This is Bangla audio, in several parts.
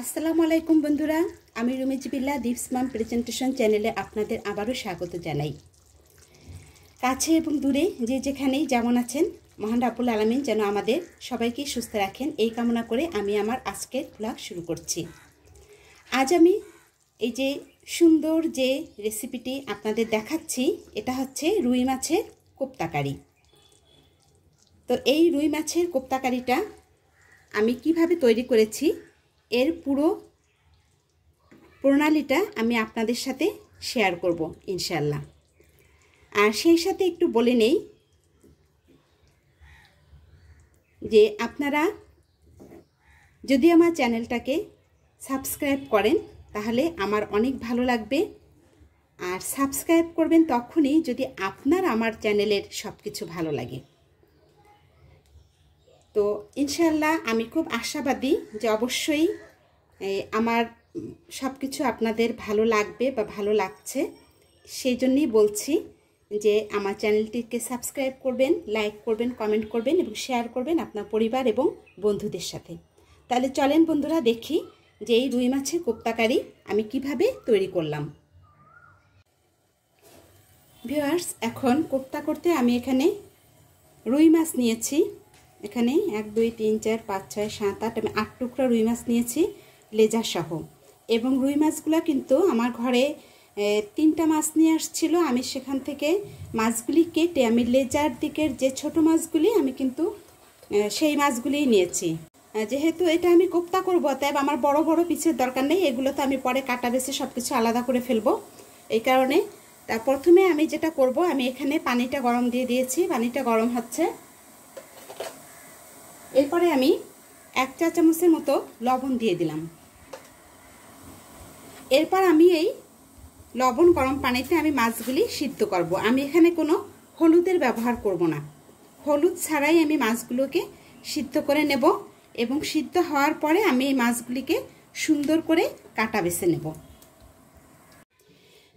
আসসালামু আলাইকুম বন্ধুরা আমি রুমিজবিল্লা দীপসমাম প্রেজেন্টেশন চ্যানেলে আপনাদের আবারও স্বাগত জানাই কাছে এবং দূরে যে যেখানেই যেমন আছেন মহান রাবুল আলমিন যেন আমাদের সবাইকে সুস্থ রাখেন এই কামনা করে আমি আমার আজকের ব্লগ শুরু করছি আজ আমি এই যে সুন্দর যে রেসিপিটি আপনাদের দেখাচ্ছি এটা হচ্ছে রুই মাছের কোপ্তাকারি তো এই রুই মাছের কোপ্তাকারিটা আমি কিভাবে তৈরি করেছি এর পুরো প্রণালীটা আমি আপনাদের সাথে শেয়ার করব ইনশাল্লাহ আর সেই সাথে একটু বলে নেই যে আপনারা যদি আমার চ্যানেলটাকে সাবস্ক্রাইব করেন তাহলে আমার অনেক ভালো লাগবে আর সাবস্ক্রাইব করবেন তখনই যদি আপনার আমার চ্যানেলের সব কিছু ভালো লাগে তো ইনশাল্লাহ আমি খুব আশাবাদী যে অবশ্যই আমার সব কিছু আপনাদের ভালো লাগবে বা ভালো লাগছে সেই জন্যই বলছি যে আমার চ্যানেলটিকে সাবস্ক্রাইব করবেন লাইক করবেন কমেন্ট করবেন এবং শেয়ার করবেন আপনার পরিবার এবং বন্ধুদের সাথে তাহলে চলেন বন্ধুরা দেখি যে এই রুই মাছের কোপ্তাকারি আমি কিভাবে তৈরি করলাম ভিওয়ার্স এখন কোপ্তা করতে আমি এখানে রুই মাছ নিয়েছি এখানে এক দুই তিন চার পাঁচ ছয় সাত আট আমি আট টুকরা রুই মাছ নিয়েছি লেজার সহ এবং রুই মাছগুলো কিন্তু আমার ঘরে তিনটা মাছ নিয়ে আসছিল আমি সেখান থেকে মাছগুলি কেটে আমি লেজার দিকের যে ছোট মাছগুলি আমি কিন্তু সেই মাছগুলিই নিয়েছি যেহেতু এটা আমি কোপ্তা করব তাই আমার বড় বড় পিছের দরকার নেই এগুলো তো আমি পরে কাটা বেছে সব কিছু আলাদা করে ফেলব এই কারণে তা প্রথমে আমি যেটা করব আমি এখানে পানিটা গরম দিয়ে দিয়েছি পানিটা গরম হচ্ছে এরপরে আমি এক চা চামচের মতো লবণ দিয়ে দিলাম এরপর আমি এই লবণ গরম পানিতে আমি মাছগুলি সিদ্ধ করব। আমি এখানে কোনো হলুদের ব্যবহার করব না হলুদ ছাড়াই আমি মাছগুলোকে সিদ্ধ করে নেব এবং সিদ্ধ হওয়ার পরে আমি এই মাছগুলিকে সুন্দর করে কাটা বেছে নেব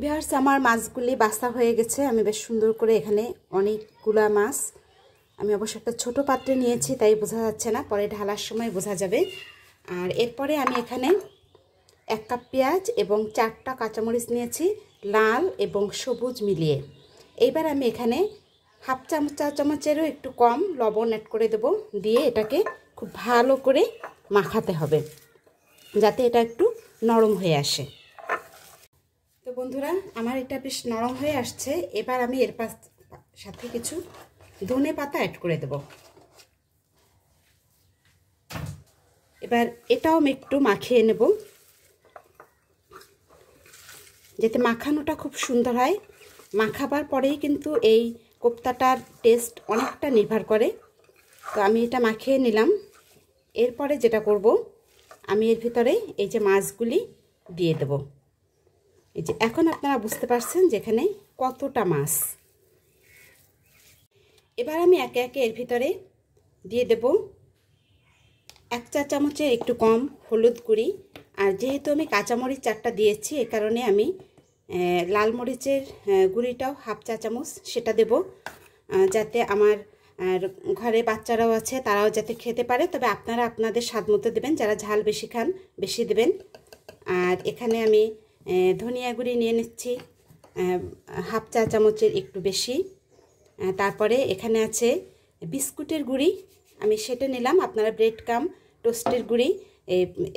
বিহার্স আমার মাছগুলি বাসা হয়ে গেছে আমি বেশ সুন্দর করে এখানে অনেকগুলা মাছ আমি অবশ্য একটা ছোটো পাত্রে নিয়েছি তাই বোঝা যাচ্ছে না পরে ঢালার সময় বোঝা যাবে আর এরপরে আমি এখানে এক কাপ পেঁয়াজ এবং চারটা কাঁচামরিচ নিয়েছি লাল এবং সবুজ মিলিয়ে এইবার আমি এখানে হাফ চামচ চা চামচেরও একটু কম লবণ অ্যাড করে দেব দিয়ে এটাকে খুব ভালো করে মাখাতে হবে যাতে এটা একটু নরম হয়ে আসে তো বন্ধুরা আমার এটা বেশ নরম হয়ে আসছে এবার আমি এর পাশ সাথে কিছু ধনে পাতা অ্যাড করে দেব এবার এটাও আমি একটু মাখিয়ে নেব যাতে মাখানোটা খুব সুন্দর হয় মাখাবার পরেই কিন্তু এই কোপ্তাটার টেস্ট অনেকটা নির্ভর করে তো আমি এটা মাখিয়ে নিলাম এরপরে যেটা করব আমি এর ভিতরে এই যে মাছগুলি দিয়ে দেব এই যে এখন আপনারা বুঝতে পারছেন যেখানে কতটা মাছ এবার আমি একে একে এর ভিতরে দিয়ে দেব এক চা চামচের একটু কম হলুদ গুঁড়ি আর যেহেতু আমি কাঁচামরিচ চারটা দিয়েছি এ কারণে আমি লাল মরিচের গুঁড়িটাও হাফ চা চামচ সেটা দেব যাতে আমার আর ঘরে বাচ্চারাও আছে তারাও যাতে খেতে পারে তবে আপনারা আপনাদের স্বাদ মতো দেবেন যারা ঝাল বেশি খান বেশি দেবেন আর এখানে আমি ধনিয়া গুঁড়ি নিয়ে নিচ্ছি হাফ চা চামচের একটু বেশি তারপরে এখানে আছে বিস্কুটের গুঁড়ি আমি সেটা নিলাম আপনারা ব্রেড কাম টোস্টের গুঁড়ি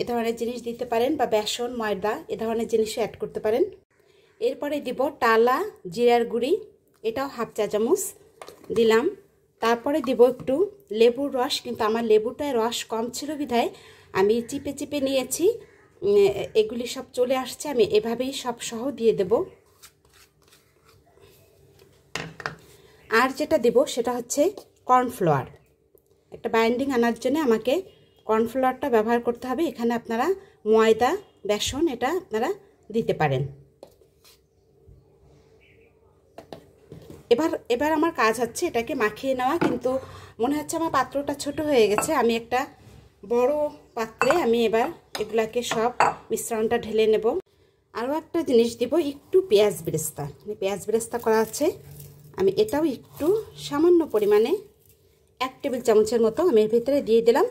এ ধরনের জিনিস দিতে পারেন বা বেসন ময়দা এ ধরনের জিনিসও অ্যাড করতে পারেন এরপরে দিব টালা জিরার গুঁড়ি এটাও হাফ চা চামচ দিলাম তারপরে দিব একটু লেবুর রস কিন্তু আমার লেবুটায় রস কম ছিল বিধায় আমি চিপে চিপে নিয়েছি এগুলি সব চলে আসছে আমি এভাবেই সব সহ দিয়ে দেবো আর যেটা দেব সেটা হচ্ছে কর্নফ্লাওয়ার একটা বাইন্ডিং আনার জন্য আমাকে কর্নফ্লাওয়ারটা ব্যবহার করতে হবে এখানে আপনারা ময়দা বেসন এটা আপনারা দিতে পারেন এবার এবার আমার কাজ হচ্ছে এটাকে মাখিয়ে নেওয়া কিন্তু মনে হচ্ছে আমার পাত্রটা ছোট হয়ে গেছে আমি একটা বড় পাত্রে আমি এবার এগুলাকে সব মিশ্রণটা ঢেলে নেব আরও একটা জিনিস দিব একটু পেঁয়াজ বেরেস্তা মানে পেঁয়াজ বেরেস্তা করা আছে আমি এটাও একটু সামান্য পরিমাণে এক টেবিল চামচের মতো আমি এর ভিতরে দিয়ে দিলাম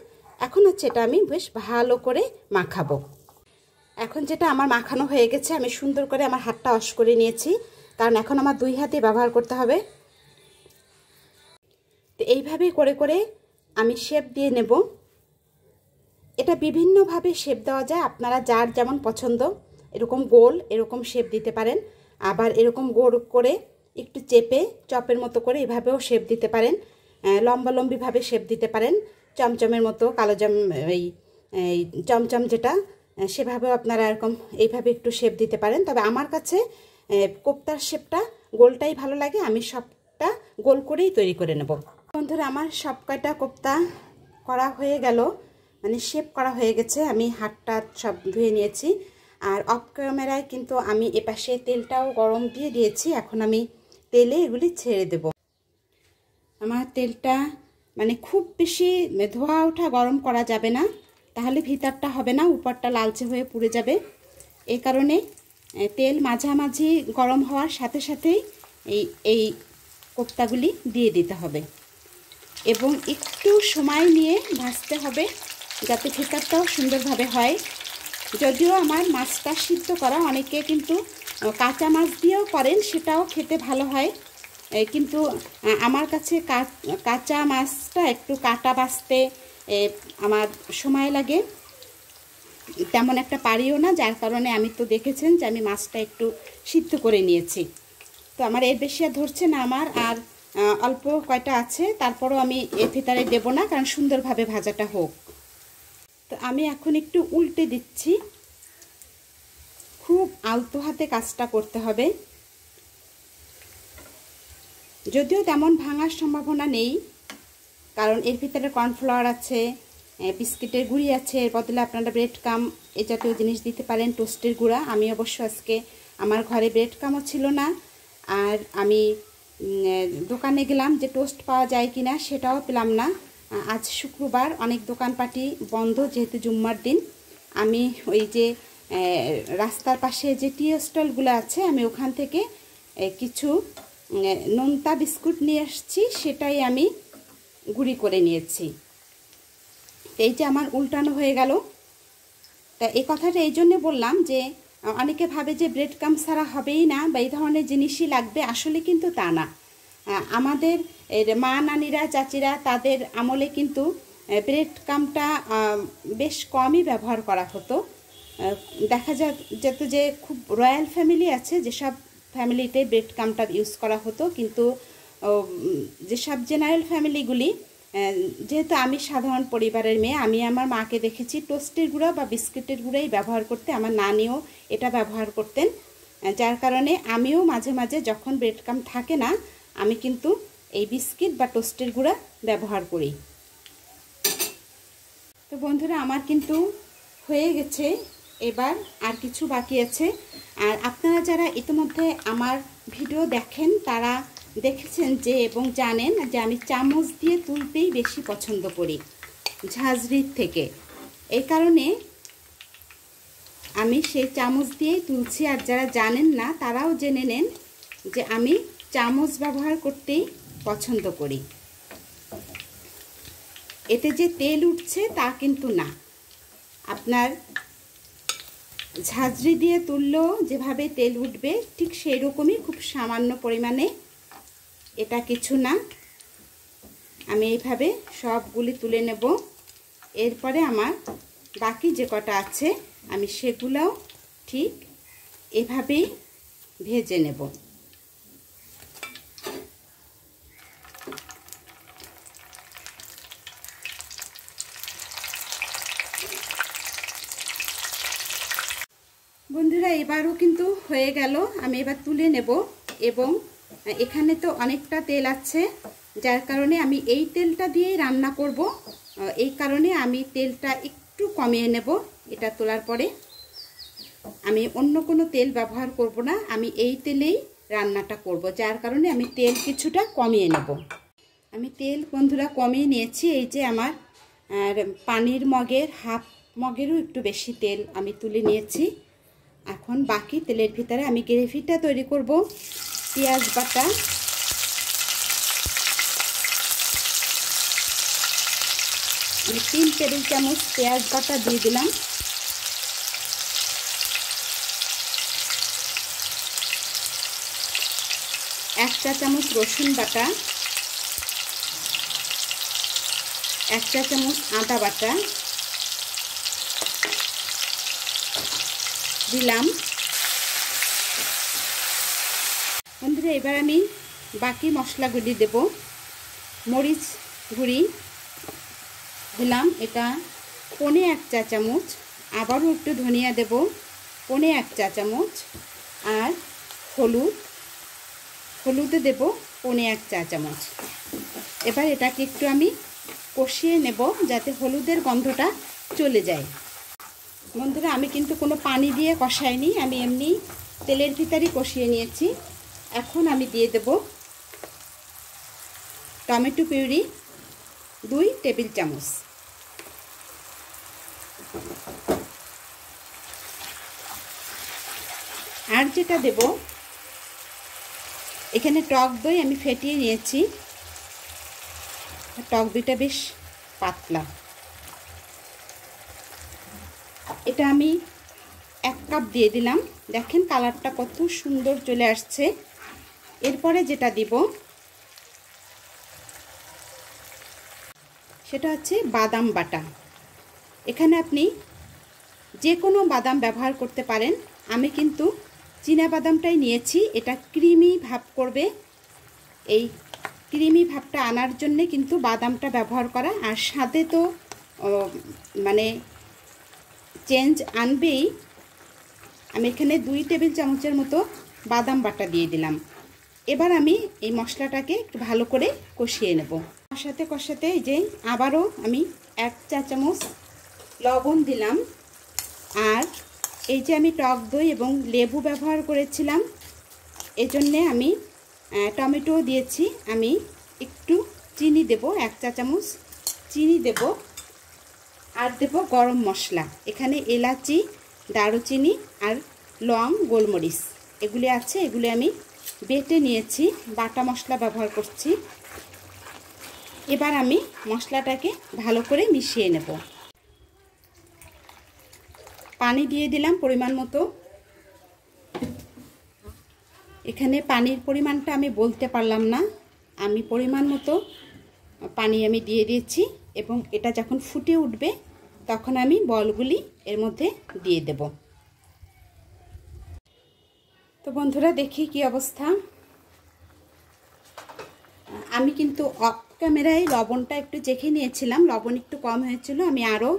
এখন হচ্ছে এটা আমি বেশ ভালো করে মাখাবো এখন যেটা আমার মাখানো হয়ে গেছে আমি সুন্দর করে আমার হাতটা অশ করে নিয়েছি কারণ এখন আমার দুই হাতে ব্যবহার করতে হবে তো এইভাবে করে করে আমি শেপ দিয়ে নেব এটা বিভিন্নভাবে শেপ দেওয়া যায় আপনারা যার যেমন পছন্দ এরকম গোল এরকম শেপ দিতে পারেন আবার এরকম গোল করে একটু চেপে চপের মতো করে এভাবেও শেপ দিতে পারেন লম্বালম্বিভাবে শেপ দিতে পারেন চমচমের মতো কালো জাম এই চমচম যেটা সেভাবেও আপনারা এরকম এইভাবে একটু শেপ দিতে পারেন তবে আমার কাছে কোপ্তার শেপটা গোলটাই ভালো লাগে আমি সবটা গোল করেই তৈরি করে নেব বন্ধুরা আমার সব কয়টা কোপ্তা করা হয়ে গেল মানে শেপ করা হয়ে গেছে আমি হাতটা সব ধুয়ে নিয়েছি আর অফ ক্যামেরায় কিন্তু আমি এপাশে তেলটাও গরম দিয়ে দিয়েছি এখন আমি তেলে এগুলি ছেড়ে দেব আমার তেলটা মানে খুব বেশি ধোয়া ওঠা গরম করা যাবে না তাহলে ভিতরটা হবে না উপরটা লালচে হয়ে পুড়ে যাবে এই কারণে তেল মাঝামাঝি গরম হওয়ার সাথে সাথেই এই এই কোপ্তাগুলি দিয়ে দিতে হবে এবং একটু সময় নিয়ে ভাজতে হবে যাতে ভিতরটাও সুন্দরভাবে হয় যদিও আমার মাছটা সিদ্ধ করা অনেকে কিন্তু কাঁচা মাছ দিয়েও করেন সেটাও খেতে ভালো হয় কিন্তু আমার কাছে কাঁচা মাছটা একটু কাটা বাঁচতে আমার সময় লাগে তেমন একটা পারিও না যার কারণে আমি তো দেখেছেন যে আমি মাছটা একটু সিদ্ধ করে নিয়েছি তো আমার এর বেশি আর ধরছে না আমার আর অল্প কয়টা আছে তারপরও আমি এ ভেতারে দেবো না কারণ সুন্দরভাবে ভাজাটা হোক তো আমি এখন একটু উল্টে দিচ্ছি খুব আলতো হাতে কাজটা করতে হবে যদিও তেমন ভাঙার সম্ভাবনা নেই কারণ এর ভিতরে কর্নফ্লাওয়ার আছে বিস্কিটের গুঁড়ি আছে এর বদলে আপনারা ব্রেড কাম এ জাতীয় জিনিস দিতে পারেন টোস্টের গুঁড়া আমি অবশ্য আজকে আমার ঘরে ব্রেড কামও ছিল না আর আমি দোকানে গেলাম যে টোস্ট পাওয়া যায় কি না সেটাও পেলাম না আজ শুক্রবার অনেক দোকানপাটি বন্ধ যেহেতু জুম্মার দিন আমি ওই যে রাস্তার পাশে যে টি স্টলগুলো আছে আমি ওখান থেকে কিছু নোনতা বিস্কুট নিয়ে আসছি সেটাই আমি গুঁড়ি করে নিয়েছি এই যে আমার উল্টানো হয়ে গেল তা এই কথাটা এই জন্যে বললাম যে অনেকে ভাবে যে ব্রেড কাম ছাড়া হবেই না বা এই ধরনের জিনিসই লাগবে আসলে কিন্তু তা না আমাদের মা নানিরা চাচিরা তাদের আমলে কিন্তু ব্রেড কামটা বেশ কমই ব্যবহার করা হতো দেখা যা যেত যে খুব রয়্যাল ফ্যামিলি আছে যেসব ফ্যামিলিতে ব্রেড কামটা ইউজ করা হতো কিন্তু যেসব জেনারেল ফ্যামিলিগুলি যেহেতু আমি সাধারণ পরিবারের মেয়ে আমি আমার মাকে দেখেছি টোস্টের গুঁড়া বা বিস্কিটের গুঁড়াই ব্যবহার করতে আমার নানিও এটা ব্যবহার করতেন যার কারণে আমিও মাঝে মাঝে যখন ব্রেড কাম থাকে না আমি কিন্তু এই বিস্কিট বা টোস্টের গুঁড়া ব্যবহার করি তো বন্ধুরা আমার কিন্তু হয়ে গেছে এবার আর কিছু বাকি আছে আর আপনারা যারা ইতিমধ্যে আমার ভিডিও দেখেন তারা দেখেছেন যে এবং জানেন যে আমি চামচ দিয়ে তুলতেই বেশি পছন্দ করি ঝাঁঝরির থেকে এই কারণে আমি সেই চামচ দিয়েই তুলছি আর যারা জানেন না তারাও জেনে নেন যে আমি চামচ ব্যবহার করতেই পছন্দ করি এতে যে তেল উঠছে তা কিন্তু না আপনার ঝাঁঝরি দিয়ে তুললেও যেভাবে তেল উঠবে ঠিক সেই রকমই খুব সামান্য পরিমাণে এটা কিছু না আমি এইভাবে সবগুলি তুলে নেব এরপরে আমার বাকি যে কটা আছে আমি সেগুলোও ঠিক এভাবেই ভেজে নেব এবারও কিন্তু হয়ে গেল আমি এবার তুলে নেব এবং এখানে তো অনেকটা তেল আছে যার কারণে আমি এই তেলটা দিয়েই রান্না করব এই কারণে আমি তেলটা একটু কমিয়ে নেব এটা তোলার পরে আমি অন্য কোনো তেল ব্যবহার করব না আমি এই তেলেই রান্নাটা করব যার কারণে আমি তেল কিছুটা কমিয়ে নেব আমি তেল বন্ধুরা কমিয়ে নিয়েছি এই যে আমার আর পানির মগের হাফ মগেরও একটু বেশি তেল আমি তুলে নিয়েছি এখন বাকি তেলের ভিতরে আমি গ্রেভিটা তৈরি করব পেঁয়াজ বাটা আমি তিন টেবিল চামচ পেঁয়াজ বাটা দিয়ে দিলাম এক চা চামচ রসুন বাটা এক চা চামচ আদা বাটা দিলাম বন্ধুরা এবার আমি বাকি মশলাগুলি দেব মরিচ গুঁড়ি দিলাম এটা পনে এক চা চামচ আবারও একটু ধনিয়া দেব পনে এক চা চামচ আর হলুদ হলুদে দেব পনে এক চা চামচ এবার এটাকে একটু আমি কষিয়ে নেব যাতে হলুদের গন্ধটা চলে যায় বন্ধুরা আমি কিন্তু কোনো পানি দিয়ে কষাইনি আমি এমনি তেলের ভিতরেই কষিয়ে নিয়েছি এখন আমি দিয়ে দেব টমেটো পিউরি দুই টেবিল চামচ আর যেটা দেব এখানে টক দই আমি ফেটিয়ে নিয়েছি টক দইটা বেশ পাতলা এটা আমি এক কাপ দিয়ে দিলাম দেখেন কালারটা কত সুন্দর চলে আসছে এরপরে যেটা দিব সেটা হচ্ছে বাদাম বাটা এখানে আপনি যে কোনো বাদাম ব্যবহার করতে পারেন আমি কিন্তু চীনা বাদামটাই নিয়েছি এটা ক্রিমি ভাব করবে এই ক্রিমি ভাবটা আনার জন্যে কিন্তু বাদামটা ব্যবহার করা আর সাথে তো মানে চেঞ্জ আনবেই আমি এখানে দুই টেবিল চামচের মতো বাদাম বাটা দিয়ে দিলাম এবার আমি এই মশলাটাকে একটু ভালো করে কষিয়ে নেব কষাতে কষাতে যে আবারও আমি এক চা চামচ লবণ দিলাম আর এই যে আমি টক দই এবং লেবু ব্যবহার করেছিলাম এজন্যে আমি টমেটো দিয়েছি আমি একটু চিনি দেব এক চা চামচ চিনি দেব আর দেব গরম মশলা এখানে এলাচি দারুচিনি আর লং গোলমরিচ এগুলি আছে এগুলি আমি বেটে নিয়েছি বাটা মশলা ব্যবহার করছি এবার আমি মশলাটাকে ভালো করে মিশিয়ে নেব পানি দিয়ে দিলাম পরিমাণ মতো এখানে পানির পরিমাণটা আমি বলতে পারলাম না আমি পরিমাণ মতো পানি আমি দিয়ে দিয়েছি এবং এটা যখন ফুটে উঠবে তখন আমি বলগুলি এর মধ্যে দিয়ে দেব তো বন্ধুরা দেখি কি অবস্থা আমি কিন্তু অফ ক্যামেরায় লবণটা একটু চেখে নিয়েছিলাম লবণ একটু কম হয়েছিল আমি আরও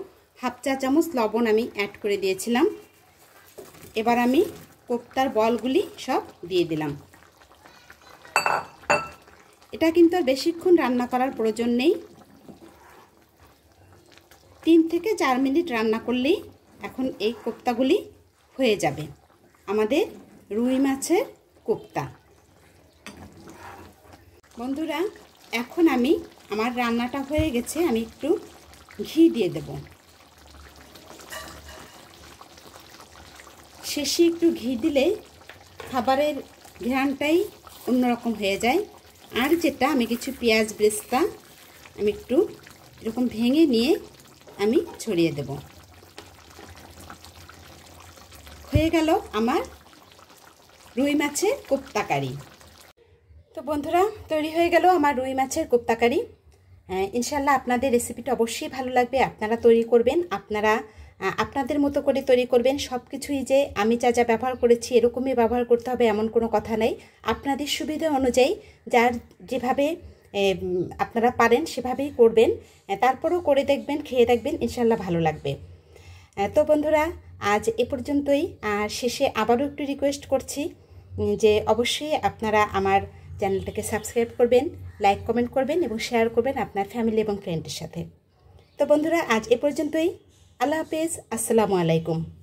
হাফ চা চামচ লবণ আমি অ্যাড করে দিয়েছিলাম এবার আমি কোপ্তার বলগুলি সব দিয়ে দিলাম এটা কিন্তু আর বেশিক্ষণ রান্না করার প্রয়োজন নেই তিন থেকে চার মিনিট রান্না করলেই এখন এই কোপ্তাগুলি হয়ে যাবে আমাদের রুই মাছের কোপ্তা বন্ধুরা এখন আমি আমার রান্নাটা হয়ে গেছে আমি একটু ঘি দিয়ে দেব শেষে একটু ঘি দিলে খাবারের ঘ্রানটাই অন্যরকম হয়ে যায় আর যেটা আমি কিছু পেঁয়াজ ব্রেস্তা আমি একটু এরকম ভেঙে নিয়ে আমি ছড়িয়ে দেব হয়ে গেল আমার রুই মাছের কোপ্তাকারি তো বন্ধুরা তৈরি হয়ে গেল আমার রুই মাছের কোপ্তাকারি হ্যাঁ, ইনশাল্লাহ আপনাদের রেসিপিটা অবশ্যই ভালো লাগবে আপনারা তৈরি করবেন আপনারা আপনাদের মতো করে তৈরি করবেন সব কিছুই যে আমি যা যা ব্যবহার করেছি এরকমই ব্যবহার করতে হবে এমন কোনো কথা নেই আপনাদের সুবিধা অনুযায়ী যার যেভাবে আপনারা পারেন সেভাবেই করবেন তারপরেও করে দেখবেন খেয়ে দেখবেন ইনশাল্লাহ ভালো লাগবে তো বন্ধুরা আজ এ পর্যন্তই আর শেষে আবারও একটু রিকোয়েস্ট করছি যে অবশ্যই আপনারা আমার চ্যানেলটাকে সাবস্ক্রাইব করবেন লাইক কমেন্ট করবেন এবং শেয়ার করবেন আপনার ফ্যামিলি এবং ফ্রেন্ডের সাথে তো বন্ধুরা আজ এ পর্যন্তই আল্লাহ হাফেজ আসসালামু আলাইকুম